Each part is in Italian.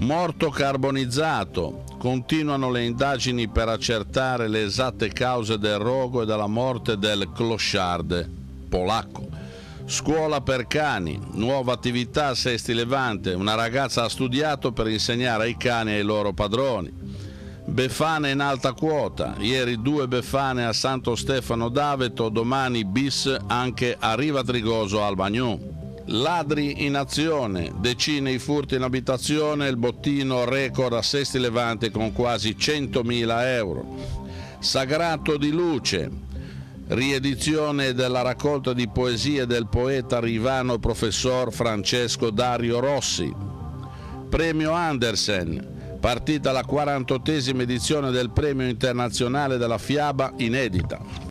Morto carbonizzato. Continuano le indagini per accertare le esatte cause del rogo e della morte del clochard polacco. Scuola per cani, nuova attività a Sesti Levante. Una ragazza ha studiato per insegnare ai cani e ai loro padroni. Befane in alta quota. Ieri due befane a Santo Stefano d'Aveto, domani bis anche a Riva Trigoso al Bagnone. Ladri in azione, decine i furti in abitazione, il bottino record a Sesti Levante con quasi 100.000 euro. Sagrato di luce, riedizione della raccolta di poesie del poeta rivano professor Francesco Dario Rossi. Premio Andersen, partita la 48esima edizione del Premio Internazionale della Fiaba inedita.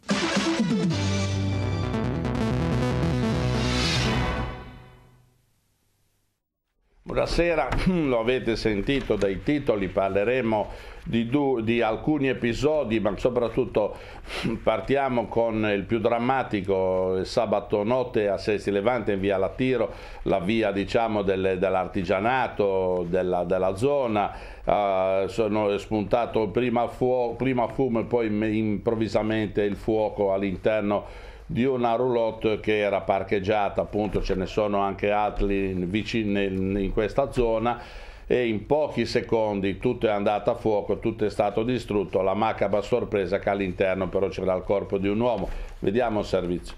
Stasera, lo avete sentito dai titoli, parleremo di, du- di, alcuni episodi, ma soprattutto partiamo con il più drammatico sabato notte a Sesti Levante in via Latiro, la via diciamo, del, dell'artigianato della, della zona. Uh, sono spuntato prima, fuo- prima fumo e poi improvvisamente il fuoco all'interno di una roulotte che era parcheggiata, appunto ce ne sono anche altri vicini in questa zona e in pochi secondi tutto è andato a fuoco, tutto è stato distrutto, la macabra sorpresa che all'interno però c'era il corpo di un uomo. Vediamo il servizio.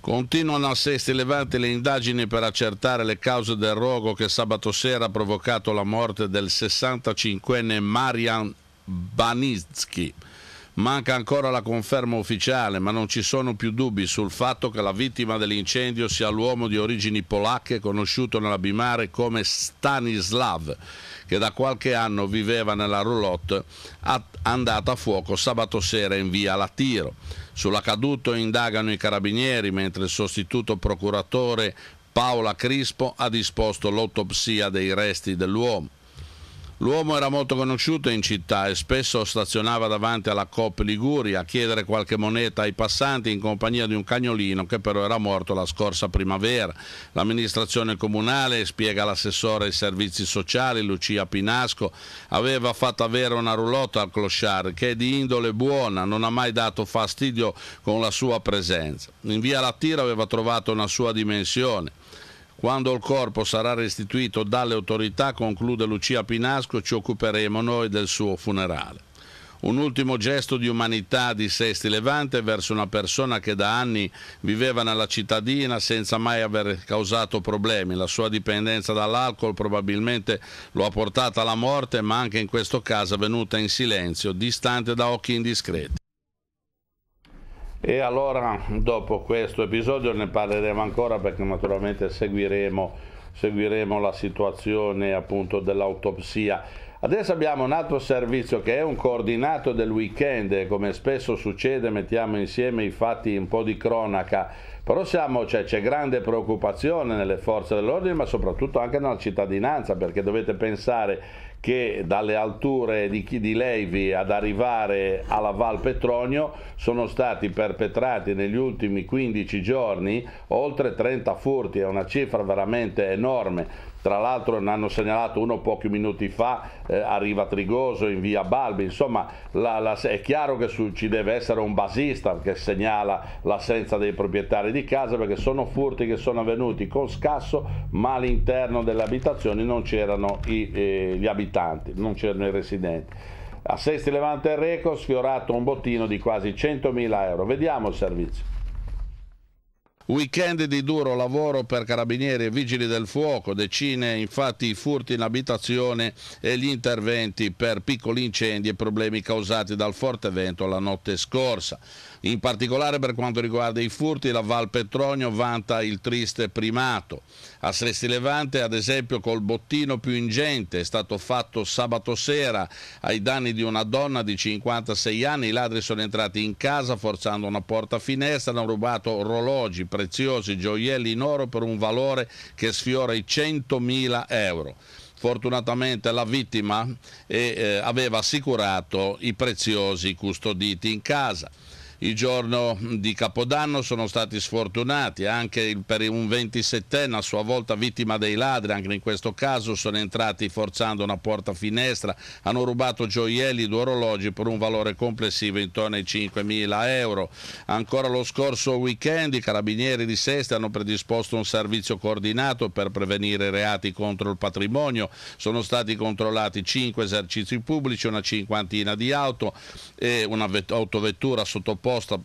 Continuano a sesti levate le indagini per accertare le cause del rogo che sabato sera ha provocato la morte del 65enne Marian Banitsky. Manca ancora la conferma ufficiale, ma non ci sono più dubbi sul fatto che la vittima dell'incendio sia l'uomo di origini polacche conosciuto nella Bimare come Stanislav, che da qualche anno viveva nella roulotte andata a fuoco sabato sera in via Latiro. Sull'accaduto indagano i carabinieri, mentre il sostituto procuratore Paola Crispo ha disposto l'autopsia dei resti dell'uomo. L'uomo era molto conosciuto in città e spesso stazionava davanti alla Coop Liguria a chiedere qualche moneta ai passanti in compagnia di un cagnolino che però era morto la scorsa primavera. L'amministrazione comunale, spiega l'assessore ai servizi sociali Lucia Pinasco, aveva fatto avere una roulotte al clochard che è di indole buona, non ha mai dato fastidio con la sua presenza. In via Lattira aveva trovato una sua dimensione. Quando il corpo sarà restituito dalle autorità, conclude Lucia Pinasco, ci occuperemo noi del suo funerale. Un ultimo gesto di umanità di Sesti Levante verso una persona che da anni viveva nella cittadina senza mai aver causato problemi. La sua dipendenza dall'alcol probabilmente lo ha portata alla morte, ma anche in questo caso è venuta in silenzio, distante da occhi indiscreti. E allora dopo questo episodio ne parleremo ancora perché naturalmente seguiremo, seguiremo la situazione appunto dell'autopsia Adesso abbiamo un altro servizio che è un coordinato del weekend, come spesso succede mettiamo insieme i fatti un po' di cronaca, però siamo, cioè, c'è grande preoccupazione nelle forze dell'ordine ma soprattutto anche nella cittadinanza perché dovete pensare che dalle alture di, chi di Levi ad arrivare alla Val Petronio sono stati perpetrati negli ultimi 15 giorni oltre 30 furti, è una cifra veramente enorme tra l'altro ne hanno segnalato uno pochi minuti fa, eh, arriva Trigoso in via Balbi, insomma la, la, è chiaro che su, ci deve essere un basista che segnala l'assenza dei proprietari di casa perché sono furti che sono avvenuti con scasso ma all'interno delle abitazioni non c'erano i, eh, gli abitanti, non c'erano i residenti. A Sesti Levante Reco sfiorato un bottino di quasi 100.000 euro, vediamo il servizio. Weekend di duro lavoro per carabinieri e vigili del fuoco, decine infatti i furti in abitazione e gli interventi per piccoli incendi e problemi causati dal forte vento la notte scorsa. In particolare per quanto riguarda i furti, la Val Petronio vanta il triste primato. A Sresti Levante, ad esempio, col bottino più ingente è stato fatto sabato sera ai danni di una donna di 56 anni. I ladri sono entrati in casa forzando una porta finestra, hanno rubato orologi preziosi, gioielli in oro per un valore che sfiora i 100.000 euro. Fortunatamente la vittima eh, eh, aveva assicurato i preziosi custoditi in casa il giorno di Capodanno sono stati sfortunati, anche per un 27enne a sua volta vittima dei ladri, anche in questo caso sono entrati forzando una porta finestra, hanno rubato gioielli due orologi per un valore complessivo intorno ai 5.000 euro. Ancora lo scorso weekend i carabinieri di Sesta hanno predisposto un servizio coordinato per prevenire reati contro il patrimonio, sono stati controllati 5 esercizi pubblici, una cinquantina di auto e un'autovettura sottoposta risposta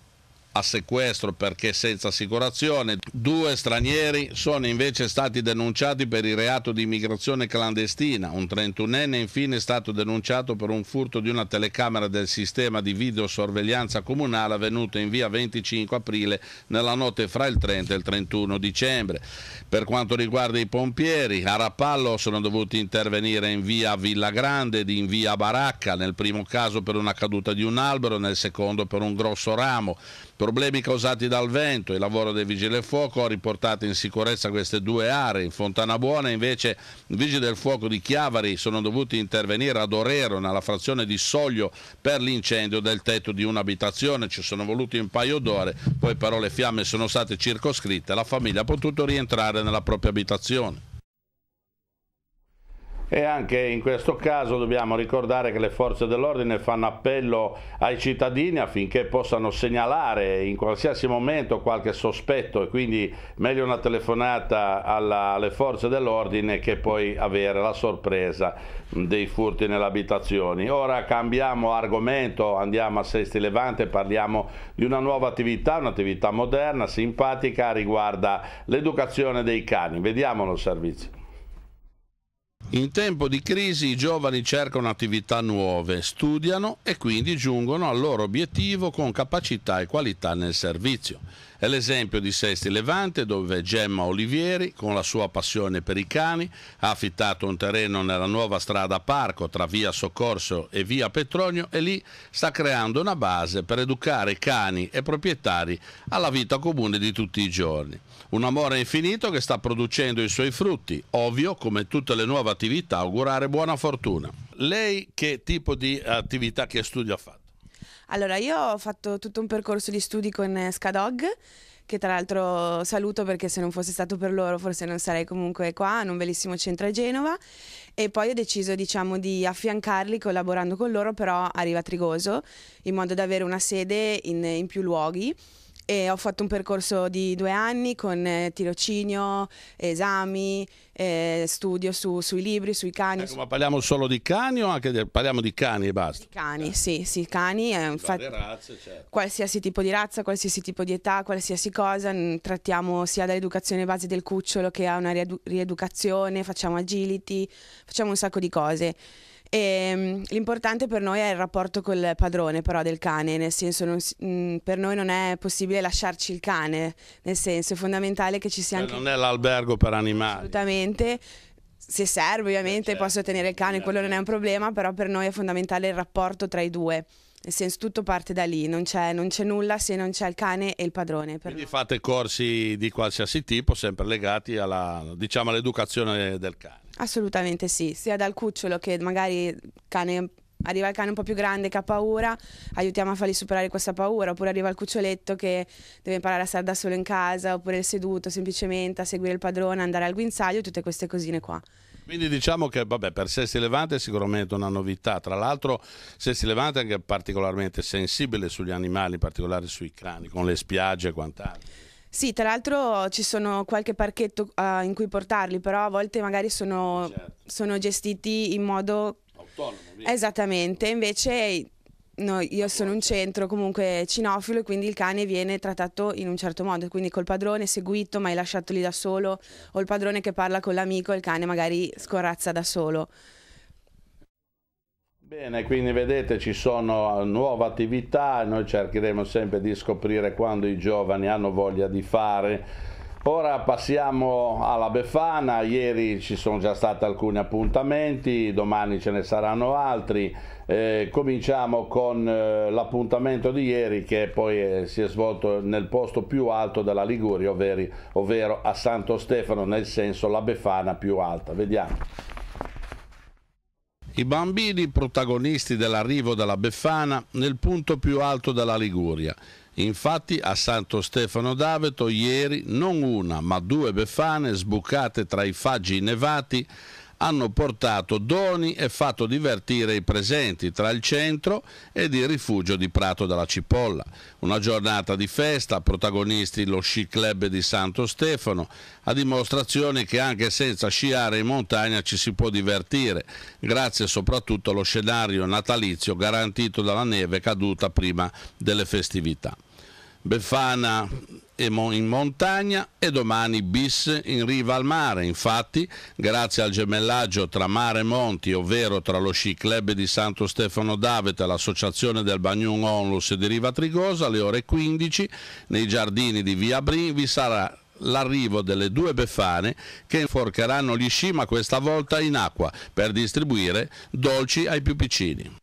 a sequestro perché senza assicurazione. Due stranieri sono invece stati denunciati per il reato di immigrazione clandestina. Un 31enne infine è stato denunciato per un furto di una telecamera del sistema di videosorveglianza comunale avvenuto in via 25 aprile nella notte fra il 30 e il 31 dicembre. Per quanto riguarda i pompieri, a Rapallo sono dovuti intervenire in via Villa Grande ed in via Baracca, nel primo caso per una caduta di un albero, nel secondo per un grosso ramo. Problemi causati dal vento, il lavoro dei vigili del fuoco ha riportato in sicurezza queste due aree. In Fontanabuona invece i vigili del fuoco di Chiavari sono dovuti intervenire ad Orero nella frazione di Soglio per l'incendio del tetto di un'abitazione. Ci sono voluti un paio d'ore, poi però le fiamme sono state circoscritte, e la famiglia ha potuto rientrare nella propria abitazione. E anche in questo caso dobbiamo ricordare che le forze dell'ordine fanno appello ai cittadini affinché possano segnalare in qualsiasi momento qualche sospetto e quindi meglio una telefonata alla, alle forze dell'ordine che poi avere la sorpresa dei furti nelle abitazioni. Ora cambiamo argomento, andiamo a Sesti Levante, parliamo di una nuova attività, un'attività moderna, simpatica, riguarda l'educazione dei cani. Vediamolo servizio. In tempo di crisi i giovani cercano attività nuove, studiano e quindi giungono al loro obiettivo con capacità e qualità nel servizio. È l'esempio di Sesti Levante dove Gemma Olivieri, con la sua passione per i cani, ha affittato un terreno nella nuova strada Parco tra via Soccorso e via Petronio e lì sta creando una base per educare cani e proprietari alla vita comune di tutti i giorni. Un amore infinito che sta producendo i suoi frutti, ovvio come tutte le nuove attività augurare buona fortuna. Lei che tipo di attività, che studio ha fatto? Allora, io ho fatto tutto un percorso di studi con eh, Scadog che tra l'altro saluto perché se non fosse stato per loro forse non sarei comunque qua, in un bellissimo centro a Genova e poi ho deciso diciamo di affiancarli collaborando con loro però a Riva Trigoso in modo da avere una sede in, in più luoghi e ho fatto un percorso di due anni con eh, tirocinio, esami, eh, studio su, sui libri, sui cani. Ecco, su... Ma parliamo solo di cani o anche de... parliamo di cani e basta? Di cani, eh. sì, sì, cani. Eh, infatti, razze, certo. Qualsiasi tipo di razza, qualsiasi tipo di età, qualsiasi cosa, trattiamo sia dall'educazione base del cucciolo che a una riedu- rieducazione, facciamo agility, facciamo un sacco di cose. E, ehm, l'importante per noi è il rapporto col padrone però del cane, nel senso non, mh, mm, per noi non è possibile lasciarci il cane, nel senso è fondamentale che ci sia cioè, anche... Non è l'albergo per animali. Assolutamente, se serve ovviamente eh, certo. posso tenere il cane, eh, quello non è certo. un problema, però per noi è fondamentale il rapporto tra i due. Nel senso, tutto parte da lì, non c'è, non c'è nulla se non c'è il cane e il padrone. Quindi noi. fate corsi di qualsiasi tipo, sempre legati alla, diciamo, all'educazione del cane. Assolutamente sì, sia dal cucciolo che magari cane arriva il cane un po' più grande che ha paura, aiutiamo a fargli superare questa paura, oppure arriva il cuccioletto che deve imparare a stare da solo in casa, oppure il seduto semplicemente a seguire il padrone, andare al guinzaglio, tutte queste cosine qua. Quindi diciamo che vabbè, per Sesti Levante è sicuramente una novità, tra l'altro Sesti Levante è anche particolarmente sensibile sugli animali, in particolare sui crani, con le spiagge e quant'altro. Sì, tra l'altro ci sono qualche parchetto uh, in cui portarli, però a volte magari sono, certo. sono gestiti in modo autonomo. Via. Esattamente, invece no, io sono un centro comunque cinofilo e quindi il cane viene trattato in un certo modo, quindi col padrone seguito mai lasciato lì da solo, o il padrone che parla con l'amico e il cane magari scorazza da solo. Bene, quindi vedete ci sono nuove attività noi cercheremo sempre di scoprire quando i giovani hanno voglia di fare. Ora passiamo alla Befana, ieri ci sono già stati alcuni appuntamenti, domani ce ne saranno altri. Eh, cominciamo con eh, l'appuntamento di ieri che poi eh, si è svolto nel posto più alto della Liguria, ovvero, ovvero a Santo Stefano, nel senso la Befana più alta. Vediamo. I bambini protagonisti dell'arrivo della Befana nel punto più alto della Liguria. Infatti a Santo Stefano d'Aveto ieri non una ma due Befane sbucate tra i faggi innevati hanno portato doni e fatto divertire i presenti tra il centro ed il rifugio di Prato della Cipolla. Una giornata di festa, protagonisti lo sci club di Santo Stefano, a dimostrazione che anche senza sciare in montagna ci si può divertire, grazie soprattutto allo scenario natalizio garantito dalla neve caduta prima delle festività. Befana in montagna e domani bis in riva al mare. Infatti, grazie al gemellaggio tra mare e monti, ovvero tra lo sci club di Santo Stefano Davete e l'associazione del Bagnum Onlus di Riva Trigosa, alle ore 15 nei giardini di Via Brin vi sarà l'arrivo delle due befane che inforcheranno gli sci ma questa volta in acqua per distribuire dolci ai più piccini.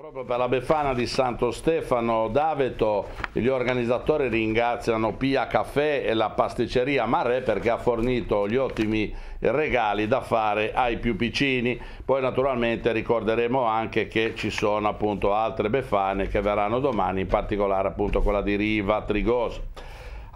Proprio per la Befana di Santo Stefano d'Aveto gli organizzatori ringraziano Pia Caffè e la pasticceria Marè perché ha fornito gli ottimi regali da fare ai più piccini. Poi naturalmente ricorderemo anche che ci sono appunto altre Befane che verranno domani, in particolare appunto quella di Riva Trigoso.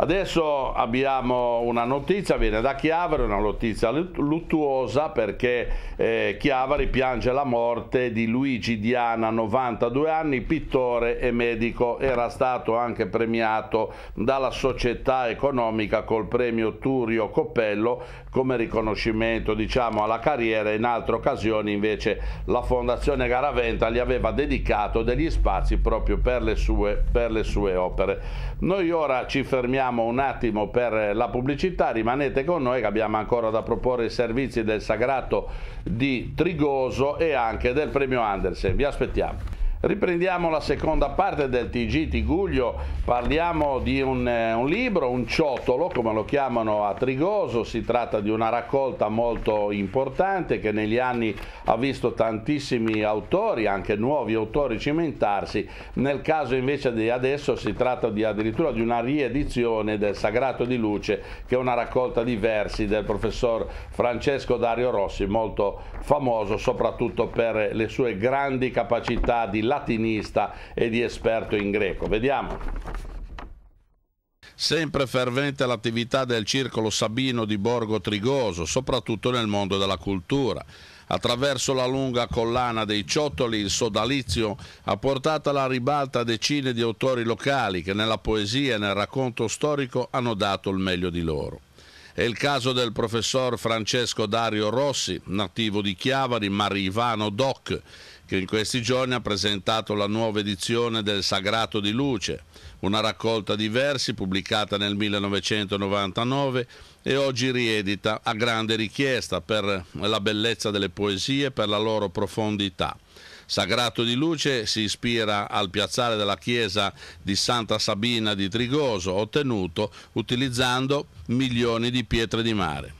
Adesso abbiamo una notizia, viene da Chiavari, una notizia luttuosa perché eh, Chiavari piange la morte di Luigi Diana, 92 anni, pittore e medico, era stato anche premiato dalla società economica col premio Turio Coppello come riconoscimento diciamo, alla carriera, in altre occasioni invece la Fondazione Garaventa gli aveva dedicato degli spazi proprio per le sue, per le sue opere. Noi ora ci fermiamo fermiamo un attimo per la pubblicità, rimanete con noi che abbiamo ancora da proporre i servizi del Sagrato di Trigoso e anche del premio Andersen. Vi aspettiamo. Riprendiamo la seconda parte del TG Tiguglio, parliamo di un, eh, un, libro, un ciotolo come lo chiamano a Trigoso, si tratta di una raccolta molto importante che negli anni ha visto tantissimi autori, anche nuovi autori cimentarsi, nel caso invece di adesso si tratta di, addirittura di una riedizione del Sagrato di Luce che è una raccolta di versi del professor Francesco Dario Rossi, molto famoso soprattutto per le sue grandi capacità di latinista e di esperto in greco. Vediamo. Sempre fervente l'attività del Circolo Sabino di Borgo Trigoso, soprattutto nel mondo della cultura. Attraverso la lunga collana dei ciottoli, il sodalizio ha portato alla ribalta decine di autori locali che nella poesia e nel racconto storico hanno dato il meglio di loro. È il caso del professor Francesco Dario Rossi, nativo di Chiavari, ma rivano doc, che in questi giorni ha presentato la nuova edizione del Sagrato di Luce, una raccolta di versi pubblicata nel 1999 e oggi riedita a grande richiesta per la bellezza delle poesie e per la loro profondità. Sagrato di Luce si ispira al piazzale della chiesa di Santa Sabina di Trigoso, ottenuto utilizzando milioni di pietre di mare.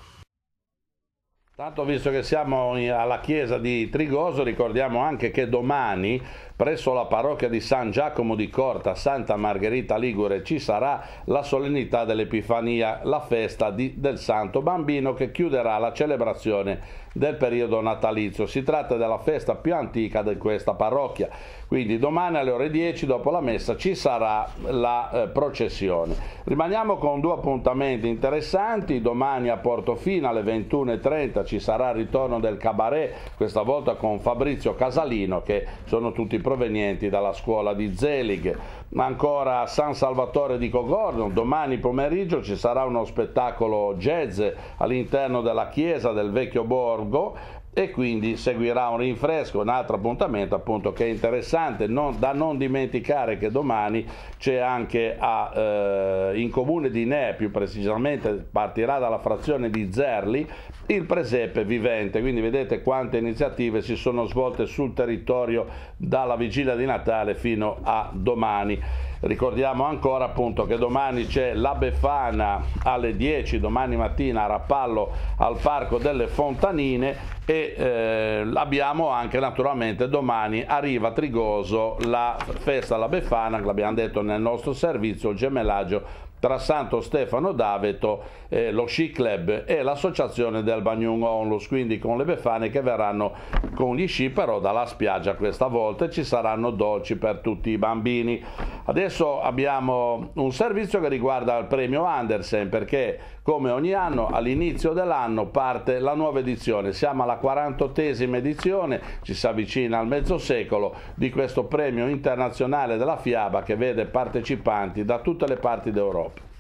Tanto visto che siamo alla chiesa di Trigoso, ricordiamo anche che domani presso la parrocchia di San Giacomo di Corta, Santa Margherita Ligure, ci sarà la solennità dell'Epifania, la festa di, del Santo Bambino che chiuderà la celebrazione del periodo natalizio. Si tratta della festa più antica di questa parrocchia, quindi domani alle ore 10 dopo la messa ci sarà la eh, processione. Rimaniamo con due appuntamenti interessanti, domani a Portofino alle 21.30 ci sarà il ritorno del cabaret, questa volta con Fabrizio Casalino che sono tutti provenienti dalla scuola di Zelig ma ancora a San Salvatore di Cogorno. Domani pomeriggio ci sarà uno spettacolo jazz all'interno della chiesa del vecchio borgo e quindi seguirà un rinfresco, un altro appuntamento appunto che è interessante, non, da non dimenticare che domani c'è anche a, eh, in comune di Ne, più precisamente partirà dalla frazione di Zerli, il presepe vivente, quindi vedete quante iniziative si sono svolte sul territorio dalla vigilia di Natale fino a domani. Ricordiamo ancora appunto che domani c'è la Befana alle 10, domani mattina a Rappallo al Parco delle Fontanine e eh, abbiamo anche naturalmente domani arriva a Trigoso la festa alla Befana, l'abbiamo detto nel nostro servizio, il gemellaggio tra Santo Stefano d'Aveto, eh, lo Sci Club e l'associazione del Bagnum Onlus, quindi con le Befane che verranno con gli sci però dalla spiaggia questa volta ci saranno dolci per tutti i bambini. Adesso abbiamo un servizio che riguarda il premio Andersen perché come ogni anno all'inizio dell'anno parte la nuova edizione, siamo alla 48esima edizione, ci si avvicina al mezzo secolo di questo premio internazionale della fiaba che vede partecipanti da tutte le parti d'Europa.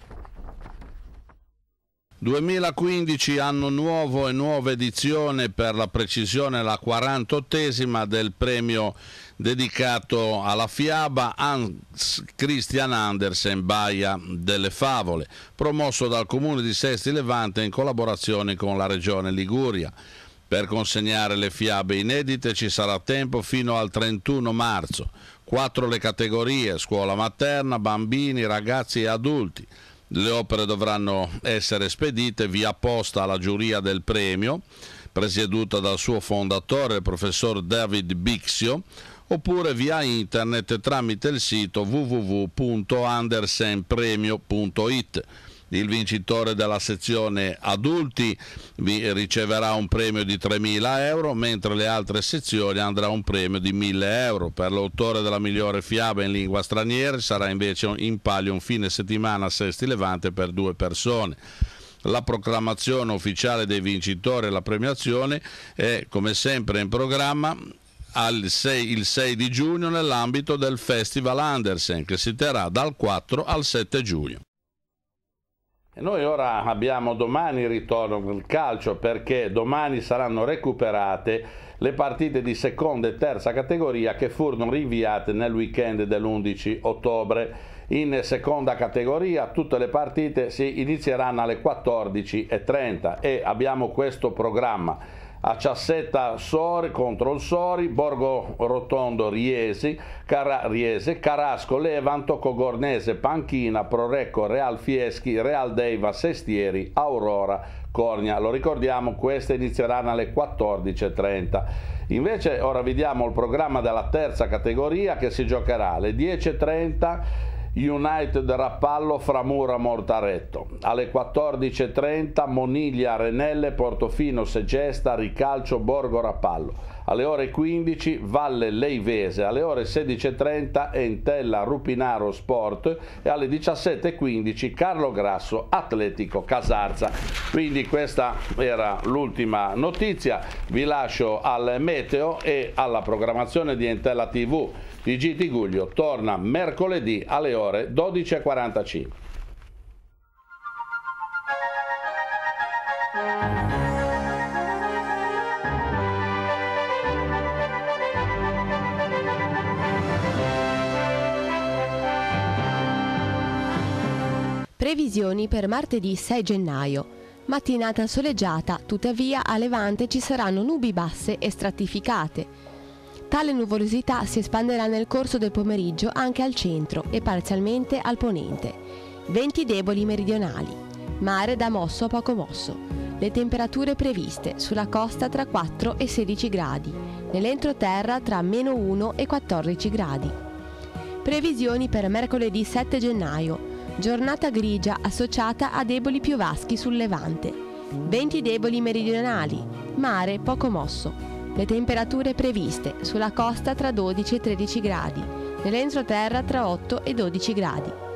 2015 anno nuovo e nuova edizione per la precisione la 48esima del premio dedicato alla fiaba Hans Christian Andersen Baia delle Favole, promosso dal comune di Sesti Levante in collaborazione con la regione Liguria. Per consegnare le fiabe inedite ci sarà tempo fino al 31 marzo. Quattro le categorie, scuola materna, bambini, ragazzi e adulti le opere dovranno essere spedite via posta alla giuria del premio, presieduta dal suo fondatore, il professor David Bixio, oppure via internet tramite il sito www.andersenpremio.it il vincitore della sezione adulti riceverà un premio di 3.000 euro, mentre le altre sezioni andrà un premio di 1.000 euro. Per l'autore della migliore fiaba in lingua straniera sarà invece in palio un fine settimana a Sesti Levante per due persone la proclamazione ufficiale dei vincitori e la premiazione è come sempre in programma 6, il 6 di giugno nell'ambito del Festival Andersen che si terrà dal 4 al 7 giugno. Noi ora abbiamo domani il ritorno del calcio perché domani saranno recuperate le partite di seconda e terza categoria che furono rinviate nel weekend dell'11 ottobre. In seconda categoria tutte le partite si inizieranno alle 14.30 e abbiamo questo programma a Acciassetta Sori contro il Sori, Borgo Rotondo Riesi, Cara, Riese, Carasco Levanto, Cogornese Panchina, Prorecco Real Fieschi, Real Deiva Sestieri, Aurora Cornia. Lo ricordiamo, queste inizieranno alle 14.30. Invece ora vediamo il programma della terza categoria che si giocherà alle 10.30 United Rappallo Framura Mortaretto. Alle 14.30 Moniglia Renelle Portofino Segesta Ricalcio Borgo Rappallo. Alle ore 15 Valle Leivese, alle ore 16.30 Entella Rupinaro Sport e alle 17.15 Carlo Grasso Atletico Casarza. Quindi questa era l'ultima notizia, vi lascio al meteo e alla programmazione di Entella TV di GT Guglio torna mercoledì alle ore 12.45. Previsioni per martedì 6 gennaio. Mattinata soleggiata, tuttavia a Levante ci saranno nubi basse e stratificate. Tale nuvolosità si espanderà nel corso del pomeriggio anche al centro e parzialmente al ponente. Venti deboli meridionali. Mare da mosso a poco mosso. Le temperature previste sulla costa tra 4 e 16 gradi, nell'entroterra tra meno 1 e 14 gradi. Previsioni per mercoledì 7 gennaio. Giornata grigia associata a deboli piovaschi sul levante. Venti deboli meridionali. Mare poco mosso le temperature previste sulla costa tra 12 e 13 gradi, nell'entroterra tra 8 e 12 gradi.